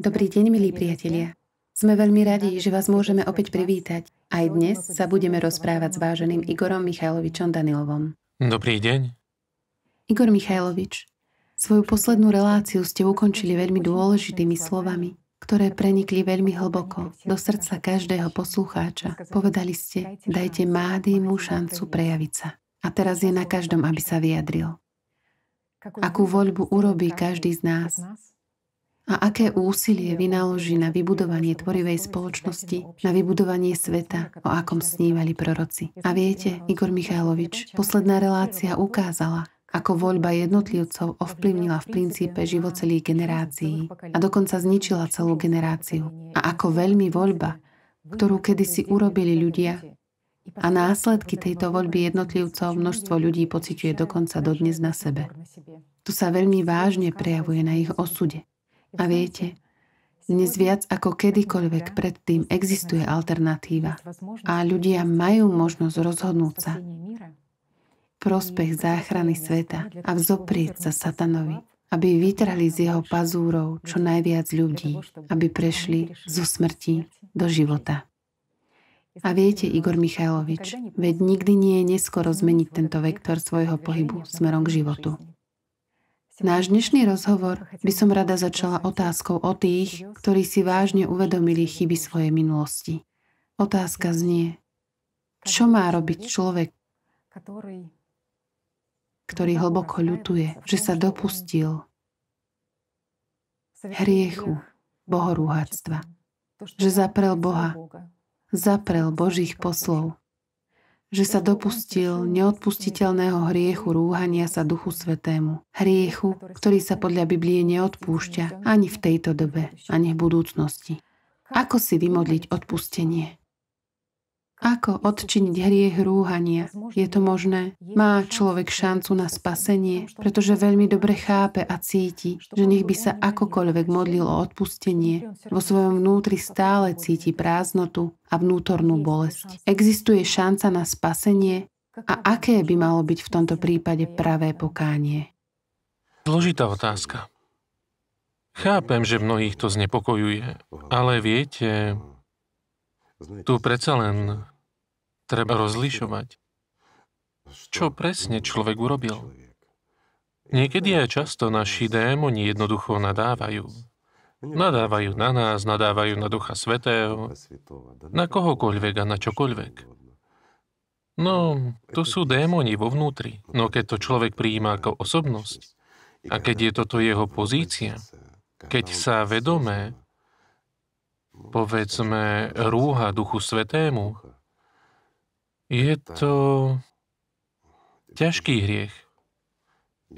Dobrý deň, milí priatelia. Sme veľmi radi, že vás môžeme opäť privítať. Aj dnes sa budeme rozprávať s váženým Igorom Michajlovičom Danilovom. Dobrý deň. Igor Michajlovič, svoju poslednú reláciu ste ukončili veľmi dôležitými slovami, ktoré prenikli veľmi hlboko do srdca každého poslucháča. Povedali ste, dajte mu šancu prejaviť sa. A teraz je na každom, aby sa vyjadril. Akú voľbu urobí každý z nás, a aké úsilie vynaloží na vybudovanie tvorivej spoločnosti, na vybudovanie sveta, o akom snívali proroci. A viete, Igor Michajlovič, posledná relácia ukázala, ako voľba jednotlivcov ovplyvnila v princípe život celých generácií a dokonca zničila celú generáciu. A ako veľmi voľba, ktorú kedysi urobili ľudia a následky tejto voľby jednotlivcov množstvo ľudí pociťuje dokonca dodnes na sebe. To sa veľmi vážne prejavuje na ich osude. A viete, dnes viac ako kedykoľvek predtým existuje alternatíva a ľudia majú možnosť rozhodnúť sa prospech záchrany sveta a vzoprieť sa satanovi, aby vytrhli z jeho pazúrov čo najviac ľudí, aby prešli zo smrti do života. A viete, Igor Michajlovič, veď nikdy nie je neskoro zmeniť tento vektor svojho pohybu smerom k životu. Náš dnešný rozhovor by som rada začala otázkou o tých, ktorí si vážne uvedomili chyby svojej minulosti. Otázka znie, čo má robiť človek, ktorý hlboko ľutuje, že sa dopustil hriechu, bohorúhactva, že zaprel Boha, zaprel Božích poslov, že sa dopustil neodpustiteľného hriechu rúhania sa Duchu Svetému. Hriechu, ktorý sa podľa Biblie neodpúšťa ani v tejto dobe, ani v budúcnosti. Ako si vymodliť odpustenie? Ako odčiniť hriech rúhania? Je to možné? Má človek šancu na spasenie, pretože veľmi dobre chápe a cíti, že nech by sa akokoľvek modlil o odpustenie, vo svojom vnútri stále cíti prázdnotu a vnútornú bolesť. Existuje šanca na spasenie a aké by malo byť v tomto prípade pravé pokánie? Zložitá otázka. Chápem, že mnohých to znepokojuje, ale viete, tu predsa len Treba rozlišovať, čo presne človek urobil. Niekedy aj často naši démoni jednoducho nadávajú. Nadávajú na nás, nadávajú na Ducha Svetého, na kohokoľvek a na čokoľvek. No, to sú démoni vo vnútri, no keď to človek prijíma ako osobnosť a keď je toto jeho pozícia, keď sa vedomé, povedzme, rúha Duchu Svetému, je to ťažký hriech.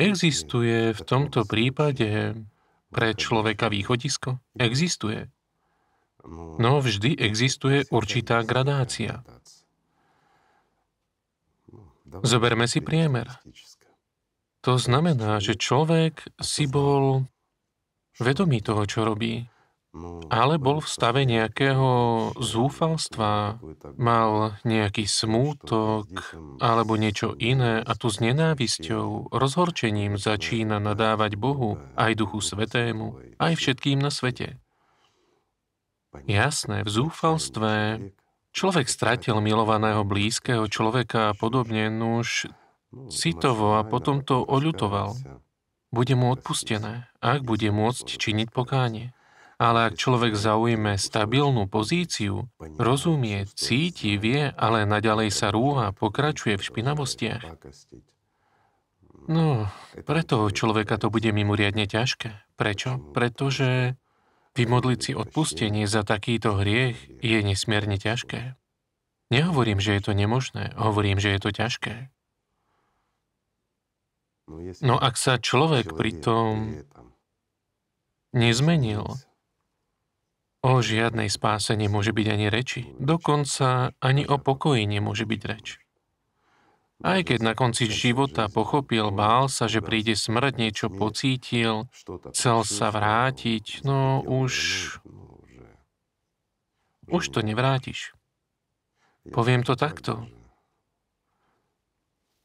Existuje v tomto prípade pre človeka východisko? Existuje. No vždy existuje určitá gradácia. Zoberme si priemer. To znamená, že človek si bol vedomý toho, čo robí ale bol v stave nejakého zúfalstva, mal nejaký smútok alebo niečo iné a tu s nenávisťou, rozhorčením začína nadávať Bohu, aj Duchu Svetému, aj všetkým na svete. Jasné, v zúfalstve človek stratil milovaného blízkeho človeka a podobne, nuž citovo a potom to oľutoval. Bude mu odpustené, ak bude môcť činiť pokánie. Ale ak človek zaujme stabilnú pozíciu, rozumie, cíti, vie, ale naďalej sa rúha, pokračuje v špinavostiach. No, pre toho človeka to bude mimoriadne ťažké. Prečo? Pretože vymodliť si odpustenie za takýto hriech je nesmierne ťažké. Nehovorím, že je to nemožné, hovorím, že je to ťažké. No ak sa človek pritom nezmenil, O žiadnej spáse nemôže byť ani reči. Dokonca ani o pokoji nemôže byť reč. Aj keď na konci života pochopil, bál sa, že príde smrť, niečo pocítil, chcel sa vrátiť, no už... Už to nevrátiš. Poviem to takto.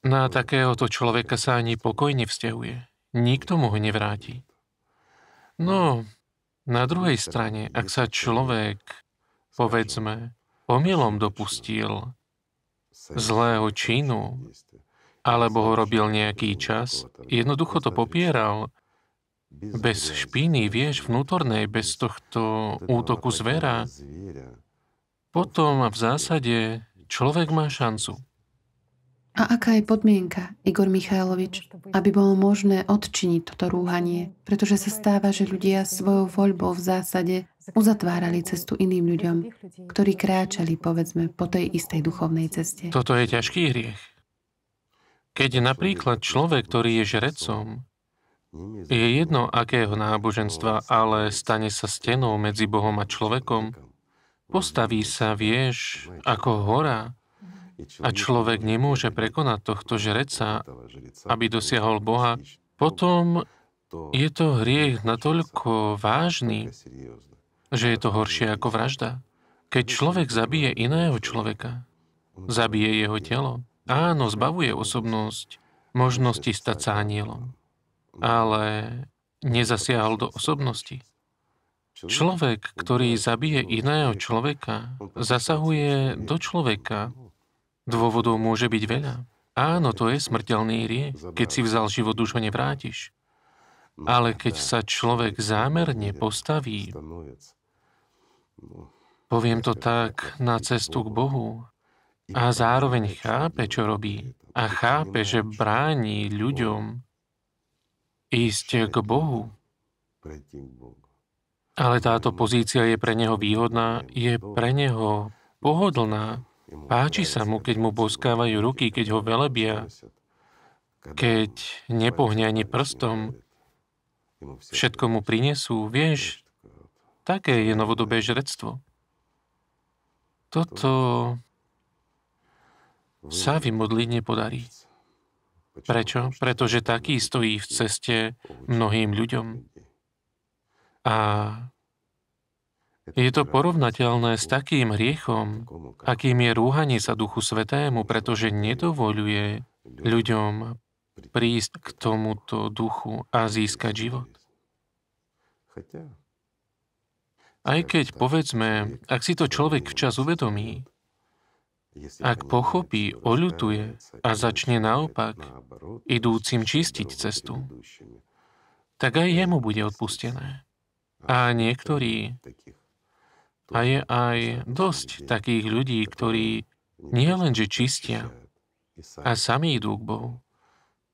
Na takéhoto človeka sa ani pokoj nevzťahuje. Nikto mu ho nevráti. No, na druhej strane, ak sa človek, povedzme, omylom dopustil zlého činu, alebo ho robil nejaký čas, jednoducho to popieral, bez špiny, vieš, vnútornej, bez tohto útoku zvera, potom v zásade človek má šancu. A aká je podmienka, Igor Michajlovič, aby bolo možné odčiniť toto rúhanie? Pretože sa stáva, že ľudia svojou voľbou v zásade uzatvárali cestu iným ľuďom, ktorí kráčali, povedzme, po tej istej duchovnej ceste. Toto je ťažký hriech. Keď napríklad človek, ktorý je žrecom, je jedno akého náboženstva, ale stane sa stenou medzi Bohom a človekom, postaví sa, vieš, ako hora, a človek nemôže prekonať tohto žreca, aby dosiahol Boha, potom je to hriech natoľko vážny, že je to horšie ako vražda. Keď človek zabije iného človeka, zabije jeho telo, áno, zbavuje osobnosť možnosti stať sa anielom, ale nezasiahol do osobnosti. Človek, ktorý zabije iného človeka, zasahuje do človeka, Dôvodov môže byť veľa. Áno, to je smrteľný riek, keď si vzal život, už ho nevrátiš. Ale keď sa človek zámerne postaví, poviem to tak, na cestu k Bohu a zároveň chápe, čo robí a chápe, že bráni ľuďom ísť k Bohu, ale táto pozícia je pre neho výhodná, je pre neho pohodlná, Páči sa mu, keď mu boskávajú ruky, keď ho velebia, keď nepohne ani prstom, všetko mu prinesú. Vieš, také je novodobé žredstvo. Toto sa vymodliť nepodarí. Prečo? Pretože taký stojí v ceste mnohým ľuďom. A je to porovnateľné s takým hriechom, akým je rúhanie sa Duchu Svetému, pretože nedovoluje ľuďom prísť k tomuto duchu a získať život. Aj keď, povedzme, ak si to človek včas uvedomí, ak pochopí, oľutuje a začne naopak idúcim čistiť cestu, tak aj jemu bude odpustené. A niektorí a je aj dosť takých ľudí, ktorí nie len, že čistia a sami idú k Bohu,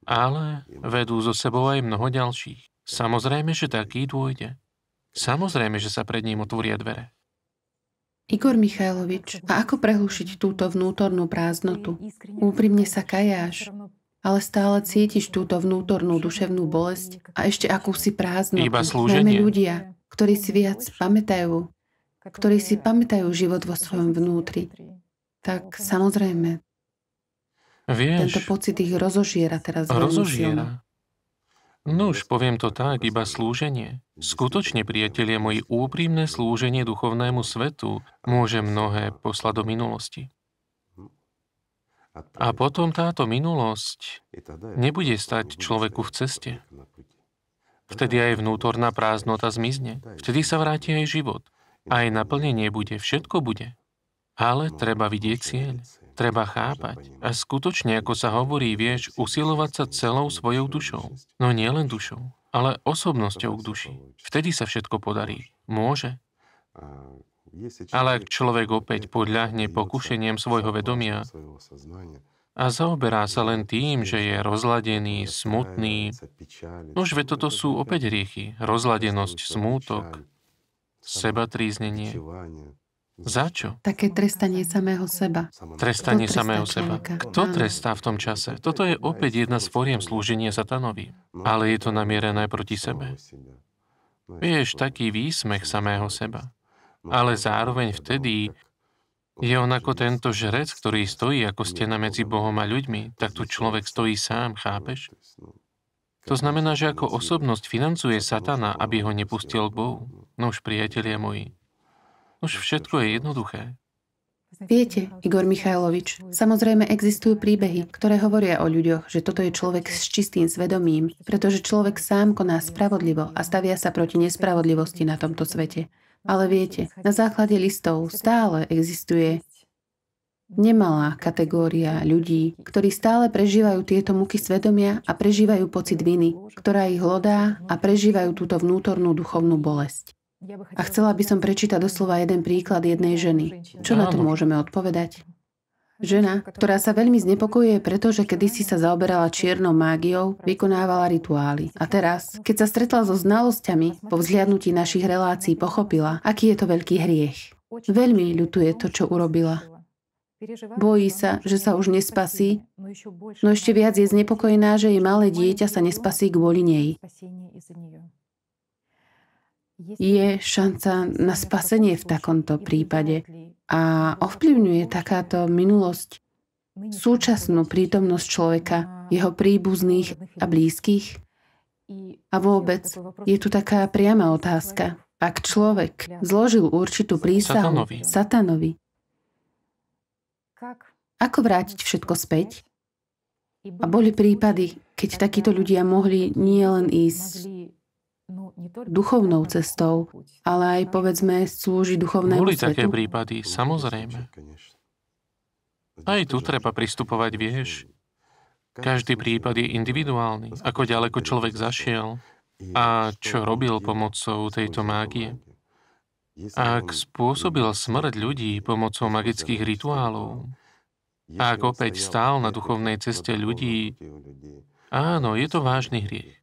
ale vedú so sebou aj mnoho ďalších. Samozrejme, že taký dôjde. Samozrejme, že sa pred ním otvoria dvere. Igor Michajlovič, a ako prehlušiť túto vnútornú prázdnotu? Úprimne sa kajáš, ale stále cítiš túto vnútornú duševnú bolesť a ešte akúsi prázdnotu. Iba slúženie. Najmä ľudia, ktorí si viac pamätajú, ktorí si pamätajú život vo svojom vnútri, tak samozrejme Vieš, tento pocit ich rozožiera teraz Rozožiera. No už poviem to tak, iba slúženie. Skutočne, priatelia moje úprimné slúženie duchovnému svetu môže mnohé poslať do minulosti. A potom táto minulosť nebude stať človeku v ceste. Vtedy aj vnútorná prázdnota zmizne. Vtedy sa vráti aj život. Aj naplnenie bude, všetko bude. Ale treba vidieť cieľ. Treba chápať. A skutočne, ako sa hovorí, vieš, usilovať sa celou svojou dušou. No nie len dušou, ale osobnosťou k duši. Vtedy sa všetko podarí. Môže. Ale ak človek opäť podľahne pokušeniem svojho vedomia a zaoberá sa len tým, že je rozladený, smutný, no už toto sú opäť riechy, rozladenosť, smútok, seba tríznenie. Za čo? Také trestanie samého seba. Trestanie samého seba. Kto trestá v tom čase? Toto je opäť jedna z foriem slúženia satanovi. Ale je to namierené proti sebe. Vieš, taký výsmech samého seba. Ale zároveň vtedy je on ako tento žrec, ktorý stojí ako stena medzi Bohom a ľuďmi. Tak tu človek stojí sám, chápeš? To znamená, že ako osobnosť financuje satana, aby ho nepustil k Bohu. No už, priatelia moji, už všetko je jednoduché. Viete, Igor Michajlovič, samozrejme existujú príbehy, ktoré hovoria o ľuďoch, že toto je človek s čistým svedomím, pretože človek sám koná spravodlivo a stavia sa proti nespravodlivosti na tomto svete. Ale viete, na základe listov stále existuje nemalá kategória ľudí, ktorí stále prežívajú tieto muky svedomia a prežívajú pocit viny, ktorá ich hlodá a prežívajú túto vnútornú duchovnú bolesť. A chcela by som prečítať doslova jeden príklad jednej ženy. Čo na to môžeme odpovedať? Žena, ktorá sa veľmi znepokojuje, pretože kedysi sa zaoberala čiernou mágiou, vykonávala rituály. A teraz, keď sa stretla so znalosťami, po vzhliadnutí našich relácií pochopila, aký je to veľký hriech. Veľmi ľutuje to, čo urobila. Bojí sa, že sa už nespasí, no ešte viac je znepokojená, že jej malé dieťa sa nespasí kvôli nej. Je šanca na spasenie v takomto prípade a ovplyvňuje takáto minulosť súčasnú prítomnosť človeka, jeho príbuzných a blízkych? A vôbec je tu taká priama otázka. Ak človek zložil určitú prísahu satanovi, satanovi ako vrátiť všetko späť? A boli prípady, keď takíto ľudia mohli nielen ísť duchovnou cestou, ale aj povedzme slúžiť duchovnému Boli svetu? také prípady, samozrejme. Aj tu treba pristupovať, vieš. Každý prípad je individuálny, ako ďaleko človek zašiel a čo robil pomocou tejto mágie. Ak spôsobil smrť ľudí pomocou magických rituálov, ak opäť stál na duchovnej ceste ľudí, áno, je to vážny hriech.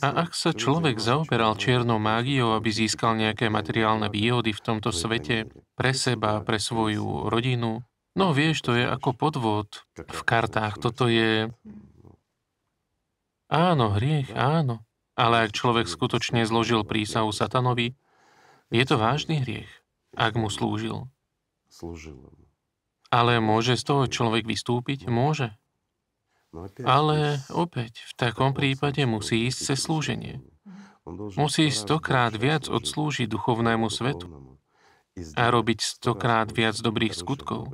A ak sa človek zaoberal čiernou mágiou, aby získal nejaké materiálne výhody v tomto svete pre seba, pre svoju rodinu, no vieš, to je ako podvod v kartách. Toto je... Áno, hriech, áno. Ale ak človek skutočne zložil prísahu satanovi, je to vážny hriech, ak mu slúžil. Slúžil Ale môže z toho človek vystúpiť? Môže. No Ale opäť, v takom prípade musí ísť cez slúženie. Musí stokrát viac odslúžiť duchovnému svetu a robiť stokrát viac dobrých skutkov.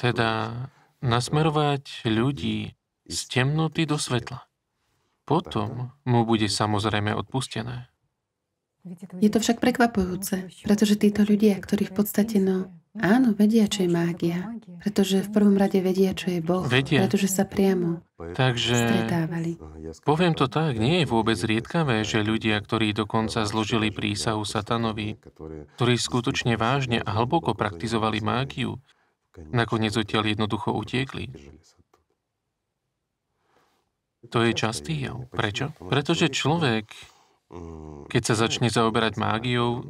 Teda nasmerovať ľudí z temnoty do svetla. Potom mu bude samozrejme odpustené. Je to však prekvapujúce, pretože títo ľudia, ktorí v podstate, no, no áno, vedia, čo je mágia, pretože v prvom rade vedia, čo je Boh, vedia. pretože sa priamo Takže, stretávali. Poviem to tak, nie je vôbec riedkavé, že ľudia, ktorí dokonca zložili prísahu satanovi, ktorí skutočne vážne a hlboko praktizovali mágiu, nakoniec odtiaľ jednoducho utiekli. To je častý jav. Prečo? Pretože človek, keď sa začne zaoberať mágiou,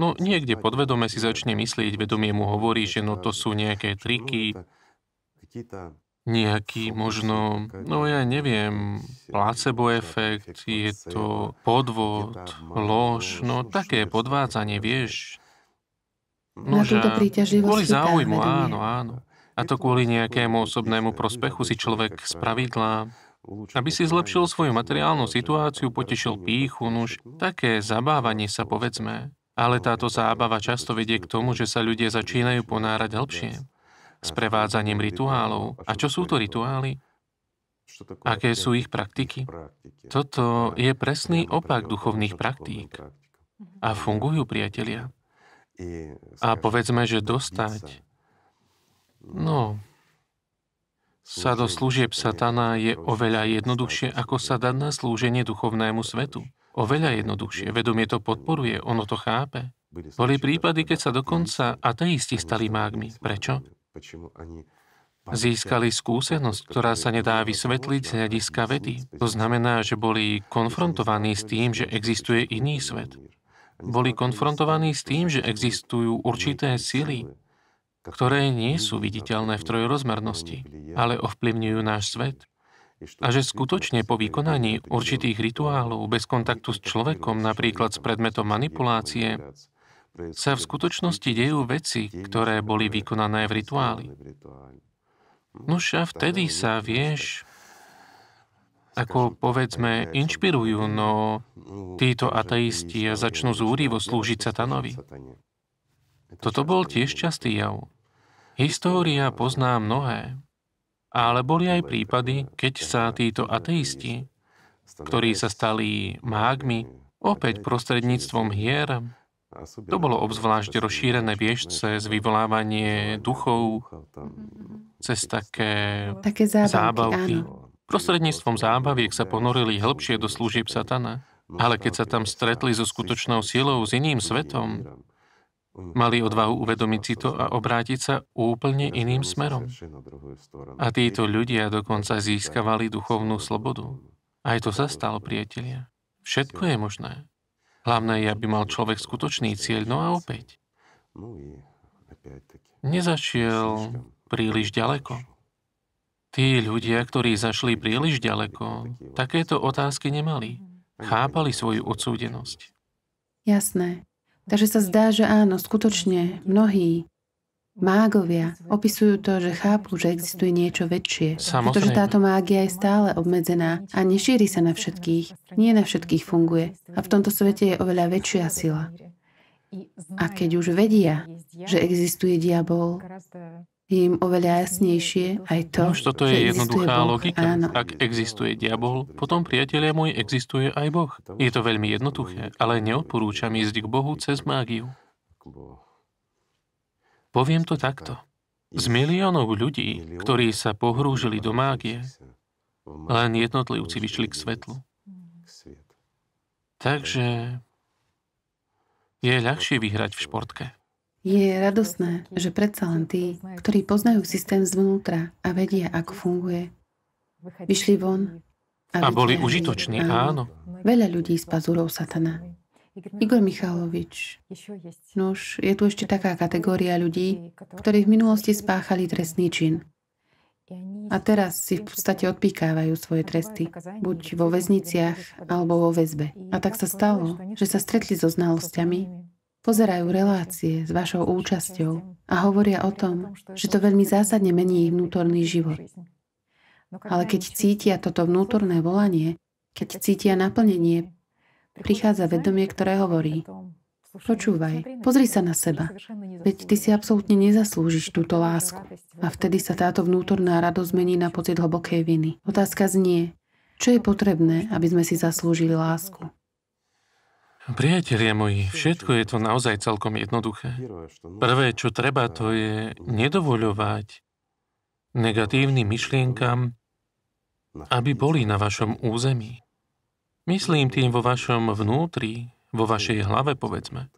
no niekde podvedome si začne myslieť, vedomie mu hovorí, že no to sú nejaké triky, nejaký možno, no ja neviem, placebo efekt, je to podvod, lož, no také podvádzanie, vieš. No, že kvôli záujmu, áno, áno. A to kvôli nejakému osobnému prospechu si človek z pravidla aby si zlepšil svoju materiálnu situáciu, potešil píchu, nuž, také zabávanie sa povedzme. Ale táto zábava často vedie k tomu, že sa ľudia začínajú ponárať hĺbšie. S prevádzaním rituálov. A čo sú to rituály? Aké sú ich praktiky? Toto je presný opak duchovných praktík. A fungujú, priatelia. A povedzme, že dostať, no, sa do služieb satana je oveľa jednoduchšie, ako sa dať na slúženie duchovnému svetu. Oveľa jednoduchšie, vedomie to podporuje, ono to chápe. Boli prípady, keď sa dokonca ateisti stali mágmi. Prečo? Získali skúsenosť, ktorá sa nedá vysvetliť z hľadiska vedy. To znamená, že boli konfrontovaní s tým, že existuje iný svet. Boli konfrontovaní s tým, že existujú určité sily, ktoré nie sú viditeľné v trojrozmernosti, ale ovplyvňujú náš svet. A že skutočne po vykonaní určitých rituálov bez kontaktu s človekom, napríklad s predmetom manipulácie, sa v skutočnosti dejú veci, ktoré boli vykonané v rituáli. Nuž a vtedy sa, vieš, ako povedzme, inšpirujú, no títo ateisti a začnú zúrivo slúžiť satanovi. Toto bol tiež častý jav. História pozná mnohé, ale boli aj prípady, keď sa títo ateisti, ktorí sa stali mágmi, opäť prostredníctvom hier, to bolo obzvlášť rozšírené vieš cez vyvolávanie duchov, cez také, také zábavky. zábavky. Prostredníctvom zábaviek sa ponorili hĺbšie do služieb satana. Ale keď sa tam stretli so skutočnou silou, s iným svetom, mali odvahu uvedomiť si to a obrátiť sa úplne iným smerom. A títo ľudia dokonca získavali duchovnú slobodu. Aj to sa stalo, priatelia. Všetko je možné. Hlavné je, aby mal človek skutočný cieľ, no a opäť. Nezašiel príliš ďaleko. Tí ľudia, ktorí zašli príliš ďaleko, takéto otázky nemali. Chápali svoju odsúdenosť. Jasné. Takže sa zdá, že áno, skutočne mnohí mágovia opisujú to, že chápu, že existuje niečo väčšie. Samozrejme. Pretože táto mágia je stále obmedzená a nešíri sa na všetkých. Nie na všetkých funguje. A v tomto svete je oveľa väčšia sila. A keď už vedia, že existuje diabol, je im oveľa jasnejšie aj to, že toto je jednoduchá Boh. logika. Áno. Ak existuje diabol, potom, priatelia môj, existuje aj Boh. Je to veľmi jednoduché, ale neodporúčam ísť k Bohu cez mágiu. Poviem to takto. Z miliónov ľudí, ktorí sa pohrúžili do mágie, len jednotlivci vyšli k svetlu. Takže je ľahšie vyhrať v športke. Je radosné, že predsa len tí, ktorí poznajú systém zvnútra a vedia, ako funguje, vyšli von a, a boli užitoční, áno. Veľa ľudí z pazúrov satana. Igor Michalovič. Nož, je tu ešte taká kategória ľudí, ktorí v minulosti spáchali trestný čin. A teraz si v podstate odpíkávajú svoje tresty, buď vo väzniciach alebo vo väzbe. A tak sa stalo, že sa stretli so znalosťami, pozerajú relácie s vašou účasťou a hovoria o tom, že to veľmi zásadne mení ich vnútorný život. Ale keď cítia toto vnútorné volanie, keď cítia naplnenie, prichádza vedomie, ktoré hovorí, Počúvaj, pozri sa na seba. Veď ty si absolútne nezaslúžiš túto lásku. A vtedy sa táto vnútorná radosť zmení na pocit hlbokej viny. Otázka znie, čo je potrebné, aby sme si zaslúžili lásku? Priatelia moji, všetko je to naozaj celkom jednoduché. Prvé, čo treba, to je nedovoľovať negatívnym myšlienkam, aby boli na vašom území. Myslím tým vo vašom vnútri, vo vašej hlave, povedzme.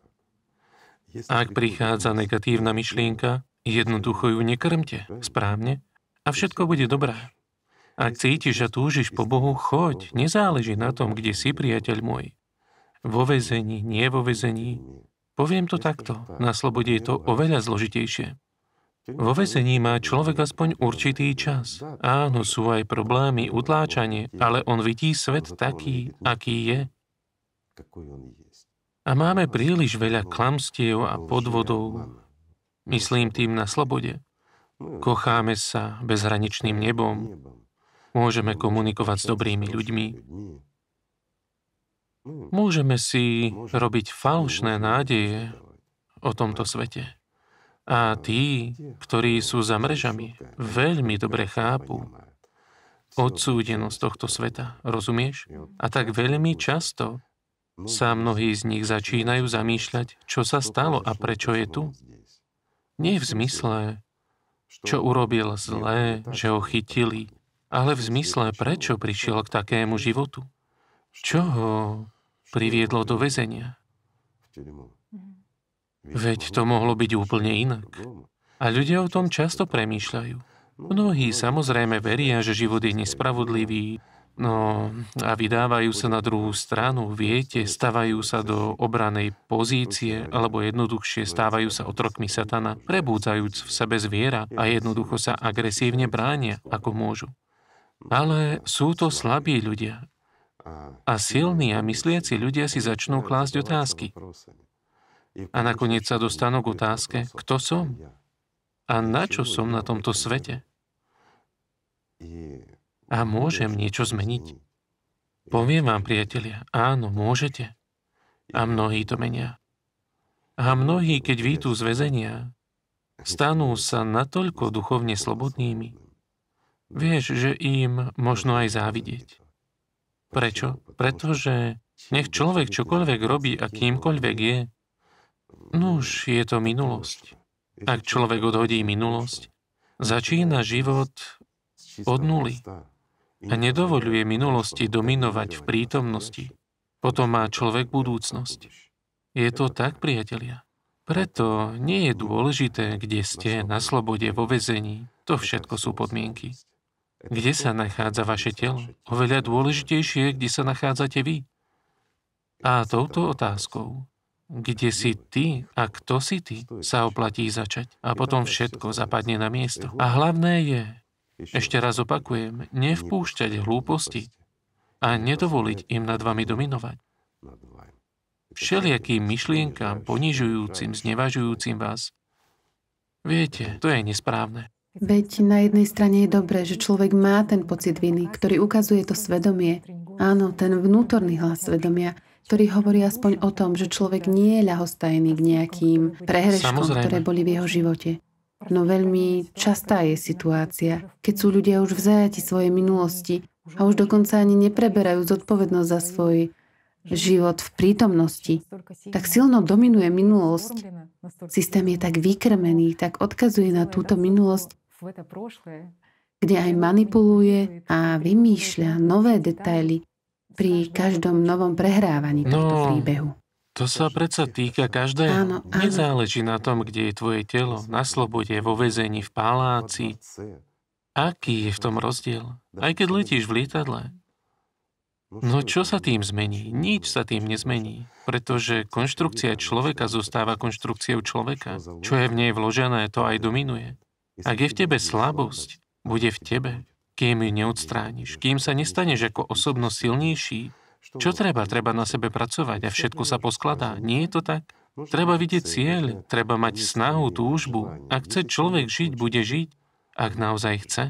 Ak prichádza negatívna myšlienka, jednoducho ju nekrmte, správne? A všetko bude dobré. Ak cítiš a túžiš po Bohu, choď, nezáleží na tom, kde si, priateľ môj vo väzení, nie vo väzení. Poviem to takto, na slobode je to oveľa zložitejšie. Vo väzení má človek aspoň určitý čas. Áno, sú aj problémy, utláčanie, ale on vidí svet taký, aký je. A máme príliš veľa klamstiev a podvodov. Myslím tým na slobode. Kocháme sa bezhraničným nebom. Môžeme komunikovať s dobrými ľuďmi. Hmm. Môžeme si robiť falošné nádeje o tomto svete. A tí, ktorí sú za mrežami, veľmi dobre chápu odsúdenosť tohto sveta, rozumieš? A tak veľmi často sa mnohí z nich začínajú zamýšľať, čo sa stalo a prečo je tu. Nie v zmysle, čo urobil zlé, že ho chytili, ale v zmysle, prečo prišiel k takému hm. životu. Čo ho priviedlo do väzenia? Veď to mohlo byť úplne inak. A ľudia o tom často premýšľajú. Mnohí samozrejme veria, že život je nespravodlivý, no a vydávajú sa na druhú stranu, viete, stavajú sa do obranej pozície, alebo jednoduchšie stávajú sa otrokmi satana, prebúdzajúc v sebe zviera a jednoducho sa agresívne bránia, ako môžu. Ale sú to slabí ľudia a silní a mysliaci ľudia si začnú klásť otázky. A nakoniec sa dostanú k otázke, kto som? A na čo som na tomto svete? A môžem niečo zmeniť. Poviem vám, priatelia, áno, môžete. A mnohí to menia. A mnohí, keď výjdu z väzenia, stanú sa natoľko duchovne slobodnými, vieš, že im možno aj závidieť. Prečo? Pretože nech človek čokoľvek robí a kýmkoľvek je, no už je to minulosť. Ak človek odhodí minulosť, začína život od nuly a nedovoluje minulosti dominovať v prítomnosti. Potom má človek budúcnosť. Je to tak, priatelia? Preto nie je dôležité, kde ste, na slobode, vo vezení. To všetko sú podmienky. Kde sa nachádza vaše telo? Oveľa dôležitejšie, kde sa nachádzate vy. A touto otázkou, kde si ty a kto si ty, sa oplatí začať. A potom všetko zapadne na miesto. A hlavné je, ešte raz opakujem, nevpúšťať hlúposti a nedovoliť im nad vami dominovať. Všelijakým myšlienkám, ponižujúcim, znevažujúcim vás. Viete, to je nesprávne. Veď na jednej strane je dobré, že človek má ten pocit viny, ktorý ukazuje to svedomie. Áno, ten vnútorný hlas svedomia, ktorý hovorí aspoň o tom, že človek nie je ľahostajný k nejakým prehreškom, Samozrejme. ktoré boli v jeho živote. No veľmi častá je situácia, keď sú ľudia už v zajati svojej minulosti a už dokonca ani nepreberajú zodpovednosť za svoj život v prítomnosti, tak silno dominuje minulosť. Systém je tak vykrmený, tak odkazuje na túto minulosť, kde aj manipuluje a vymýšľa nové detaily pri každom novom prehrávaní tohto príbehu. To sa predsa týka každého. Áno, áno. Nezáleží na tom, kde je tvoje telo, na slobode, vo vezení, v paláci. Aký je v tom rozdiel? Aj keď letíš v lietadle. No čo sa tým zmení? Nič sa tým nezmení, pretože konštrukcia človeka zostáva konštrukciou človeka. Čo je v nej vložené, to aj dominuje. Ak je v tebe slabosť, bude v tebe, kým ju neodstrániš, kým sa nestaneš ako osobno silnejší, čo treba? Treba na sebe pracovať a všetko sa poskladá. Nie je to tak? Treba vidieť cieľ, treba mať snahu, túžbu. Ak chce človek žiť, bude žiť. Ak naozaj chce.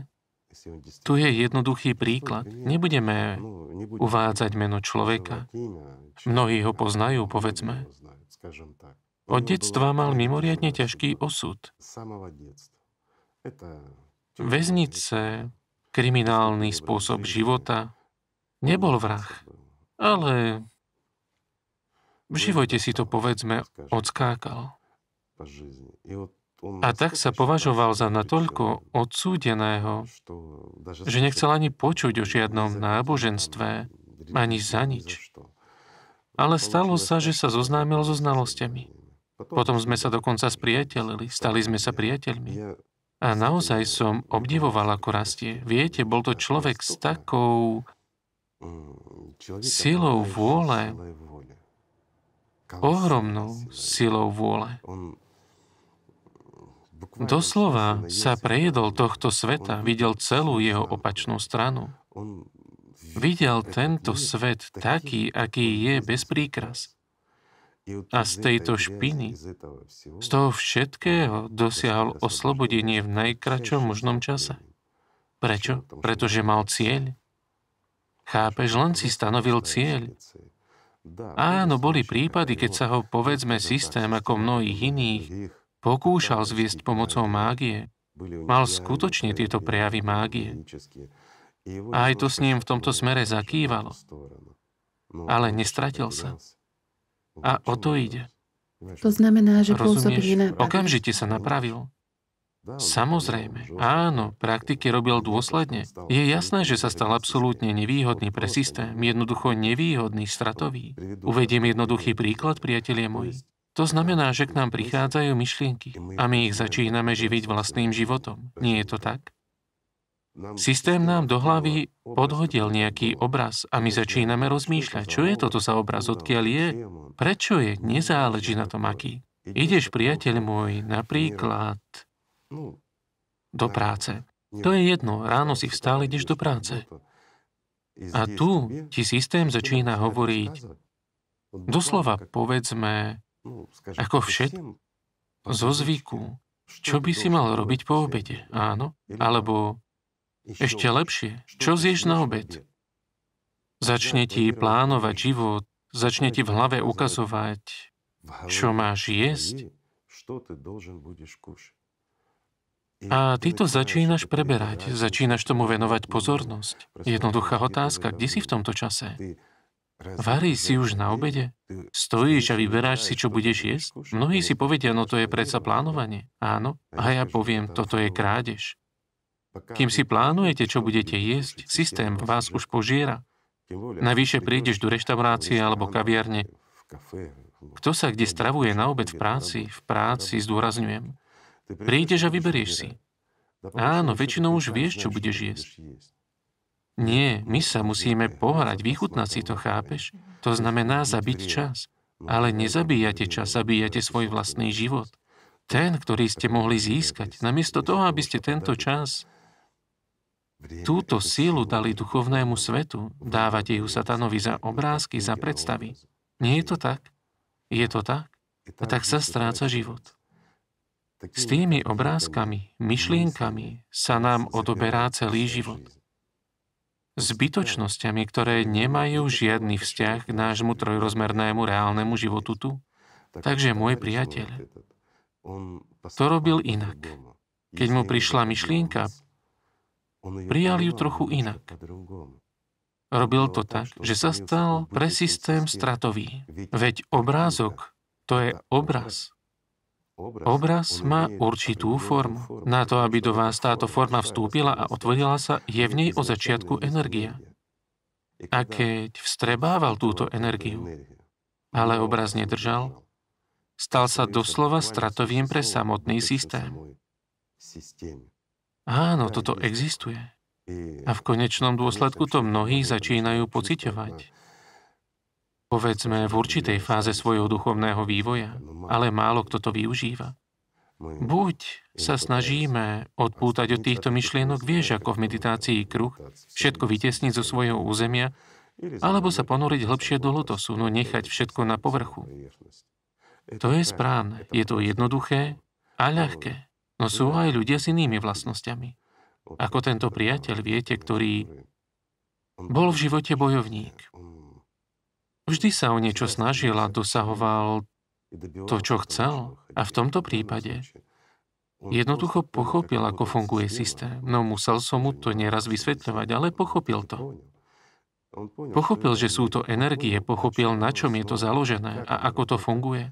Tu je jednoduchý príklad. Nebudeme uvádzať meno človeka. Mnohí ho poznajú, povedzme. Od detstva mal mimoriadne ťažký osud. Väznice, kriminálny spôsob života, nebol vrah, ale v živote si to povedzme odskákal. A tak sa považoval za natoľko odsúdeného, že nechcel ani počuť o žiadnom náboženstve, ani za nič. Ale stalo sa, že sa zoznámil so znalosťami. Potom sme sa dokonca spriatelili, stali sme sa priateľmi. A naozaj som obdivoval, ako rastie. Viete, bol to človek s takou silou vôle, ohromnou silou vôle. Doslova sa prejedol tohto sveta, videl celú jeho opačnú stranu. Videl tento svet taký, aký je bez príkras a z tejto špiny, z toho všetkého dosiahol oslobodenie v najkračom možnom čase. Prečo? Pretože mal cieľ. Chápeš, len si stanovil cieľ. Áno, boli prípady, keď sa ho, povedzme, systém ako mnohých iných pokúšal zviesť pomocou mágie. Mal skutočne tieto prejavy mágie. A aj to s ním v tomto smere zakývalo. No. No, Ale nestratil sa. A o to ide. To znamená, že pôsobí iná Okamžite sa napravil. Samozrejme, áno, praktiky robil dôsledne. Je jasné, že sa stal absolútne nevýhodný pre systém, jednoducho nevýhodný, stratový. Uvediem jednoduchý príklad, priatelie moji. To znamená, že k nám prichádzajú myšlienky a my ich začíname živiť vlastným životom. Nie je to tak? Systém nám do hlavy podhodil nejaký obraz a my začíname rozmýšľať, čo je toto za obraz, odkiaľ je, prečo je, nezáleží na tom aký. Ideš, priateľ môj, napríklad no, do práce. To je jedno, ráno si vstal, ideš do práce. A tu ti systém začína hovoriť, doslova povedzme, no, ako všetko, zo zvyku, čo by si mal robiť po obede, áno? Alebo ešte lepšie, čo zješ na obed? Začne ti plánovať život, začne ti v hlave ukazovať, čo máš jesť. A ty to začínaš preberať, začínaš tomu venovať pozornosť. Jednoduchá otázka, kde si v tomto čase? Varí si už na obede? Stojíš a vyberáš si, čo budeš jesť? Mnohí si povedia, no to je predsa plánovanie. Áno, a ja poviem, toto je krádež. Kým si plánujete, čo budete jesť, systém vás už požiera. Navyše prídeš do reštaurácie alebo kaviarne. Kto sa kde stravuje na obed v práci, v práci zdôrazňujem. Prídeš a vyberieš si. Áno, väčšinou už vieš, čo budeš jesť. Nie, my sa musíme pohrať, vychutnať si to, chápeš? To znamená zabiť čas. Ale nezabíjate čas, zabíjate svoj vlastný život. Ten, ktorý ste mohli získať, namiesto toho, aby ste tento čas Túto sílu dali duchovnému svetu, dávate ju satanovi za obrázky, za predstavy. Nie je to tak? Je to tak? A no tak sa stráca život. S tými obrázkami, myšlienkami sa nám odoberá celý život. Zbytočnosťami, ktoré nemajú žiadny vzťah k nášmu trojrozmernému reálnemu životu tu. Takže môj priateľ to robil inak. Keď mu prišla myšlienka, prijal ju trochu inak. Robil to tak, že sa stal pre systém stratový. Veď obrázok, to je obraz. Obraz má určitú formu. Na to, aby do vás táto forma vstúpila a otvorila sa, je v nej o začiatku energia. A keď vstrebával túto energiu, ale no, obraz nedržal, stal sa doslova stratovým pre samotný systém. Áno, toto existuje. A v konečnom dôsledku to mnohí začínajú pociťovať. Povedzme, v určitej fáze svojho duchovného vývoja, ale málo kto to využíva. Buď sa snažíme odpútať od týchto myšlienok, vieš, ako v meditácii kruh, všetko vytesniť zo svojho územia, alebo sa ponoriť hlbšie do lotosu, no nechať všetko na povrchu. To je správne, je to jednoduché a ľahké. No sú aj ľudia s inými vlastnosťami. Ako tento priateľ, viete, ktorý bol v živote bojovník. Vždy sa o niečo snažil a dosahoval to, čo chcel. A v tomto prípade jednoducho pochopil, ako funguje systém. No musel som mu to nieraz vysvetľovať, ale pochopil to. Pochopil, že sú to energie, pochopil, na čom je to založené a ako to funguje.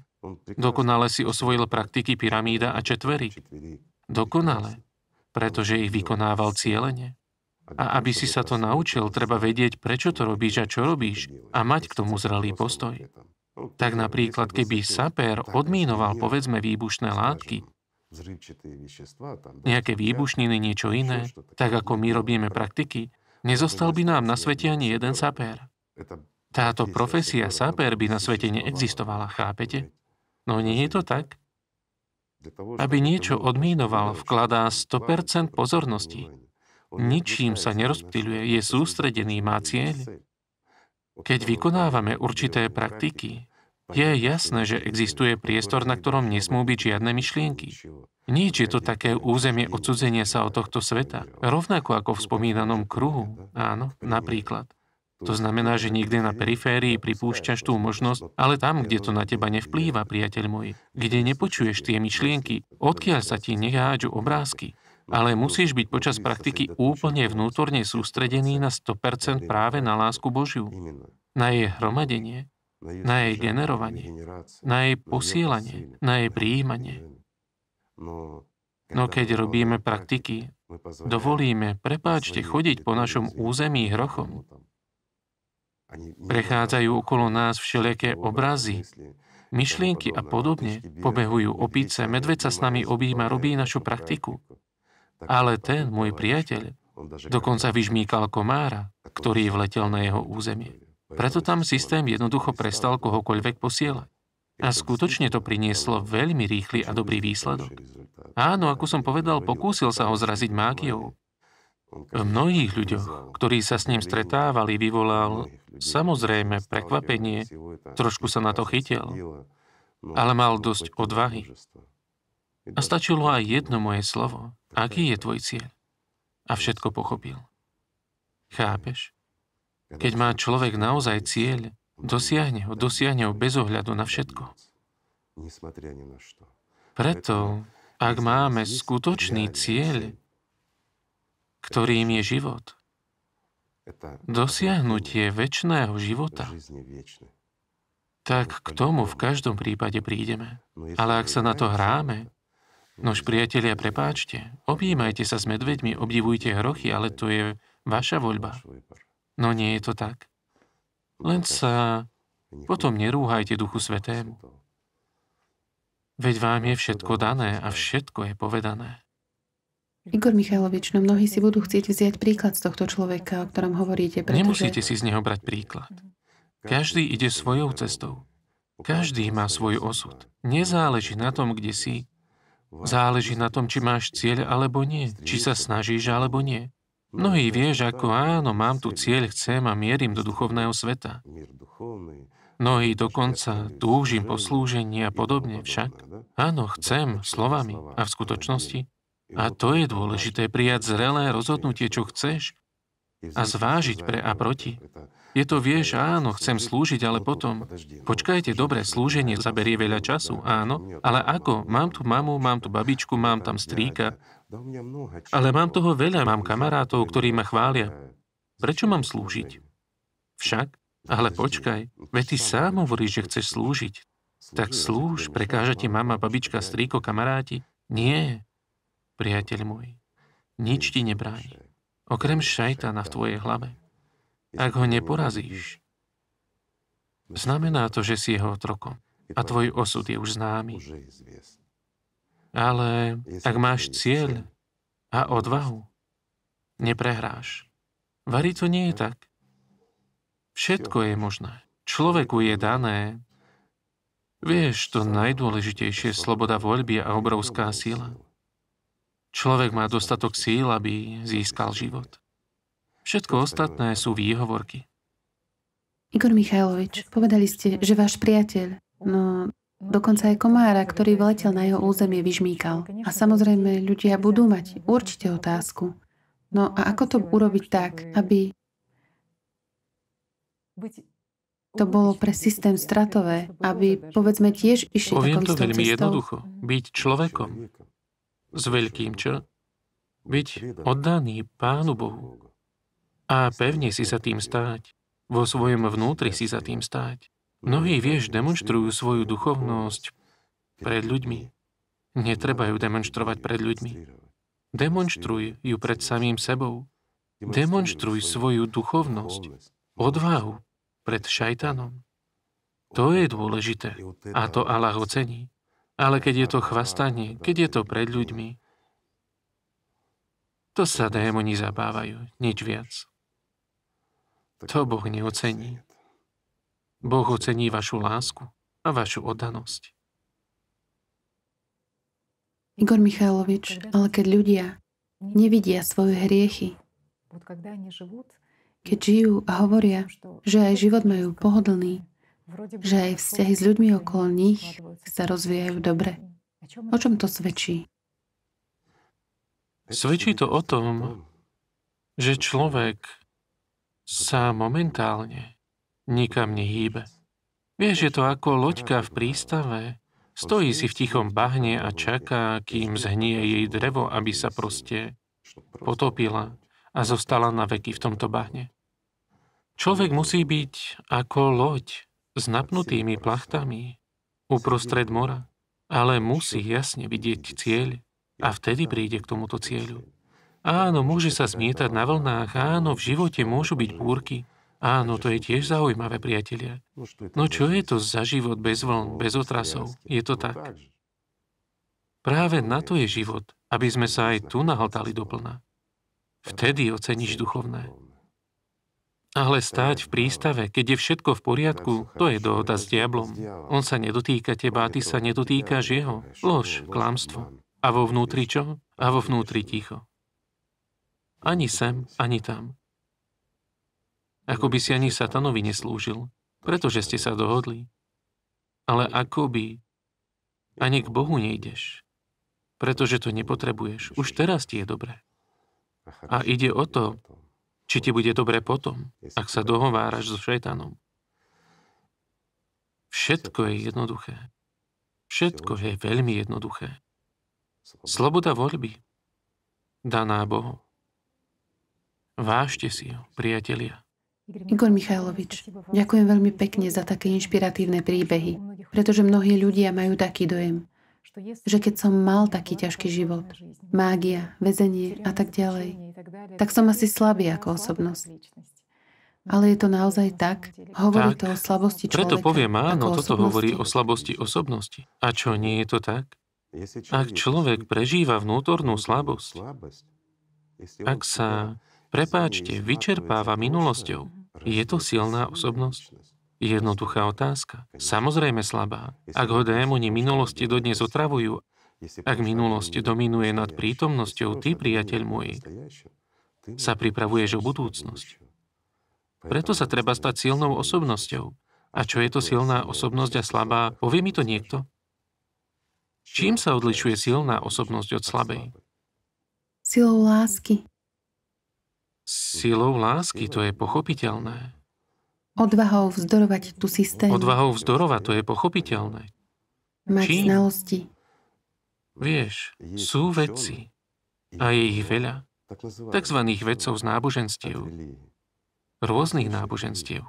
Dokonale si osvojil praktiky pyramída a četvery. Dokonale, pretože ich vykonával cieľene. A aby si sa to naučil, treba vedieť, prečo to robíš a čo robíš a mať k tomu zrelý postoj. Tak napríklad, keby sapér odmínoval, povedzme, výbušné látky, nejaké výbušniny, niečo iné, tak ako my robíme praktiky, Nezostal by nám na svete ani jeden sapér. Táto profesia sapér by na svete neexistovala, chápete? No nie je to tak. Aby niečo odmínoval, vkladá 100% pozornosti. Ničím sa nerozptýľuje, je sústredený, má cieľ. Keď vykonávame určité praktiky, je jasné, že existuje priestor, na ktorom nesmú byť žiadne myšlienky. Nič je to také územie odsudzenia sa od tohto sveta, rovnako ako v spomínanom kruhu, áno, napríklad. To znamená, že niekde na periférii pripúšťaš tú možnosť, ale tam, kde to na teba nevplýva, priateľ môj, kde nepočuješ tie myšlienky, odkiaľ sa ti nehádžu obrázky, ale musíš byť počas praktiky úplne vnútorne sústredený na 100% práve na lásku Božiu, na jej hromadenie, na jej generovanie, na jej posielanie, na jej príjmanie. No keď no, robíme praktiky, dovolíme, prepáčte, chodiť po našom území hrochom. Prechádzajú okolo nás všelijaké obrazy, myšlienky a podobne. Pobehujú opice, medveď sa s nami objíma, robí našu praktiku. Ale ten, môj priateľ, dokonca vyžmíkal komára, ktorý vletel na jeho územie. Preto tam systém jednoducho prestal kohokoľvek posielať. A skutočne to prinieslo veľmi rýchly a dobrý výsledok. Áno, ako som povedal, pokúsil sa ho zraziť mágiou. V mnohých ľuďoch, ktorí sa s ním stretávali, vyvolal samozrejme prekvapenie, trošku sa na to chytil, ale mal dosť odvahy. A stačilo aj jedno moje slovo. Aký je tvoj cieľ? A všetko pochopil. Chápeš? Keď má človek naozaj cieľ, dosiahne ho, dosiahne ho bez ohľadu na všetko. Preto, ak máme skutočný cieľ, ktorým je život, dosiahnutie väčšného života, tak k tomu v každom prípade prídeme. No ale ak sa na to hráme, nož priatelia, prepáčte, objímajte sa s medveďmi, obdivujte hrochy, ale to je vaša voľba. No nie je to tak. Len sa potom nerúhajte Duchu Svetému. Veď vám je všetko dané a všetko je povedané. Igor Michajlovič, no mnohí si budú chcieť vziať príklad z tohto človeka, o ktorom hovoríte. Pretože... Nemusíte si z neho brať príklad. Každý ide svojou cestou. Každý má svoj osud. Nezáleží na tom, kde si. Záleží na tom, či máš cieľ alebo nie, či sa snažíš alebo nie. Mnohí vieš, ako áno, mám tu cieľ, chcem a mierim do duchovného sveta. Mnohí dokonca túžim po slúžení a podobne však. Áno, chcem slovami a v skutočnosti. A to je dôležité, prijať zrelé rozhodnutie, čo chceš a zvážiť pre a proti. Je to, vieš, áno, chcem slúžiť, ale potom... Počkajte, dobre, slúženie zaberie veľa času, áno, ale ako? Mám tu mamu, mám tu babičku, mám tam strýka, ale mám toho veľa, mám kamarátov, ktorí ma chvália. Prečo mám slúžiť? Však, ale počkaj, veď ty sám hovoríš, že chceš slúžiť. Tak slúž, prekáža ti mama, babička, strýko, kamaráti. Nie, priateľ môj, nič ti nebráni. Okrem šajtana v tvojej hlave. Ak ho neporazíš, znamená to, že si jeho otrokom a tvoj osud je už známy. Ale tak máš cieľ a odvahu. Neprehráš. Vari to nie je hm. tak. Všetko je možné. Človeku je dané. Vieš, to najdôležitejšie sloboda voľby a obrovská sila. Človek má dostatok síl, aby získal život. Všetko ostatné sú výhovorky. Igor Michajlovič, povedali ste, že váš priateľ, no Dokonca aj komára, ktorý vletel na jeho územie, vyžmýkal. A samozrejme, ľudia budú mať určite otázku. No a ako to urobiť tak, aby to bolo pre systém stratové, aby povedzme tiež išli Poviem to veľmi cestou. jednoducho. Byť človekom s veľkým čo? Byť oddaný Pánu Bohu a pevne si sa tým stáť. Vo svojom vnútri si za tým stáť. Mnohí, vieš, demonstrujú svoju duchovnosť pred ľuďmi. Netreba ju demonstrovať pred ľuďmi. Demonstruj ju pred samým sebou. Demonstruj svoju duchovnosť, odvahu pred šajtanom. To je dôležité a to Allah ocení. Ale keď je to chvastanie, keď je to pred ľuďmi, to sa démoni zabávajú, nič viac. To Boh neocení. Boh ocení vašu lásku a vašu oddanosť. Igor Michajlovič, ale keď ľudia nevidia svoje hriechy, keď žijú a hovoria, že aj život majú pohodlný, že aj vzťahy s ľuďmi okolo nich sa rozvíjajú dobre. O čom to svedčí? Svedčí to o tom, že človek sa momentálne nikam nehýbe. Vieš, je to ako loďka v prístave. Stojí si v tichom bahne a čaká, kým zhnie jej drevo, aby sa proste potopila a zostala na veky v tomto bahne. Človek musí byť ako loď s napnutými plachtami uprostred mora, ale musí jasne vidieť cieľ a vtedy príde k tomuto cieľu. Áno, môže sa zmietať na vlnách, áno, v živote môžu byť búrky, Áno, to je tiež zaujímavé, priatelia. No čo je to za život bez vln, bez otrasov? Je to tak. Práve na to je život, aby sme sa aj tu nahltali doplna. Vtedy oceníš duchovné. Ale stáť v prístave, keď je všetko v poriadku, to je dohoda s diablom. On sa nedotýka teba a ty sa nedotýkaš jeho. Lož, klamstvo. A vo vnútri čo? A vo vnútri ticho. Ani sem, ani tam. Ako by si ani satanovi neslúžil, pretože ste sa dohodli. Ale ako by ani k Bohu nejdeš, pretože to nepotrebuješ. Už teraz ti je dobré. A ide o to, či ti bude dobré potom, ak sa dohováraš so šetanom. Všetko je jednoduché. Všetko je veľmi jednoduché. Sloboda voľby, daná Bohu. Vážte si ho, priatelia. Igor Michajlovič, ďakujem veľmi pekne za také inšpiratívne príbehy, pretože mnohí ľudia majú taký dojem, že keď som mal taký ťažký život, mágia, väzenie a tak ďalej, tak som asi slabý ako osobnosť. Ale je to naozaj tak? Hovorí tak, to o slabosti človeka. Preto poviem áno, toto osobnosti. hovorí o slabosti osobnosti. A čo, nie je to tak? Ak človek prežíva vnútornú slabosť, ak sa, prepáčte, vyčerpáva minulosťou, je to silná osobnosť? Jednoduchá otázka. Samozrejme slabá. Ak ho démoni minulosti dodnes otravujú, ak minulosť dominuje nad prítomnosťou, ty, priateľ môj, sa pripravuješ o budúcnosť. Preto sa treba stať silnou osobnosťou. A čo je to silná osobnosť a slabá? Povie mi to niekto? Čím sa odlišuje silná osobnosť od slabej? Silou lásky silou lásky, to je pochopiteľné. Odvahou vzdorovať tú systému. Odvahou vzdorovať, to je pochopiteľné. Mať Čím? znalosti. Vieš, sú vedci a je ich veľa, takzvaných vedcov z náboženstiev, rôznych náboženstiev.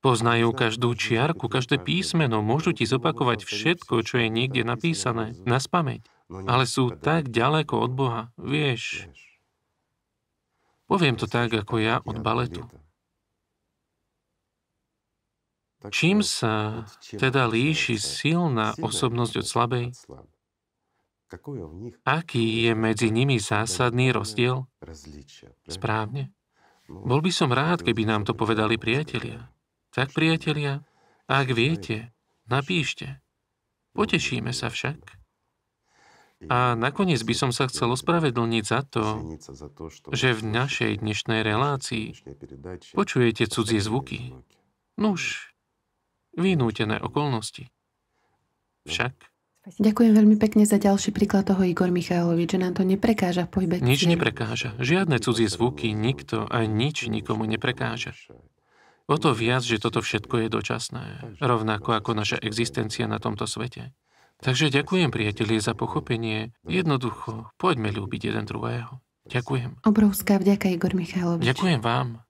Poznajú každú čiarku, každé písmeno, môžu ti zopakovať všetko, čo je niekde napísané, na spameť. Ale sú tak ďaleko od Boha, vieš, Poviem to tak, ako ja od baletu. Čím sa teda líši silná osobnosť od slabej? Aký je medzi nimi zásadný rozdiel? Správne. Bol by som rád, keby nám to povedali priatelia. Tak, priatelia, ak viete, napíšte. Potešíme sa však. A nakoniec by som sa chcel ospravedlniť za to, že v našej dnešnej relácii počujete cudzie zvuky. Nuž, vynútené okolnosti. No. Však Ďakujem veľmi pekne za ďalší príklad toho Igor Michajlovič, že nám to neprekáža v pohybe. Nič neprekáža. Žiadne cudzie zvuky, nikto a nič nikomu neprekáža. O to viac, že toto všetko je dočasné, rovnako ako naša existencia na tomto svete. Takže ďakujem, priatelia, za pochopenie. Jednoducho, poďme ľúbiť jeden druhého. Ďakujem. Obrovská vďaka, Igor Michalovič. Ďakujem vám.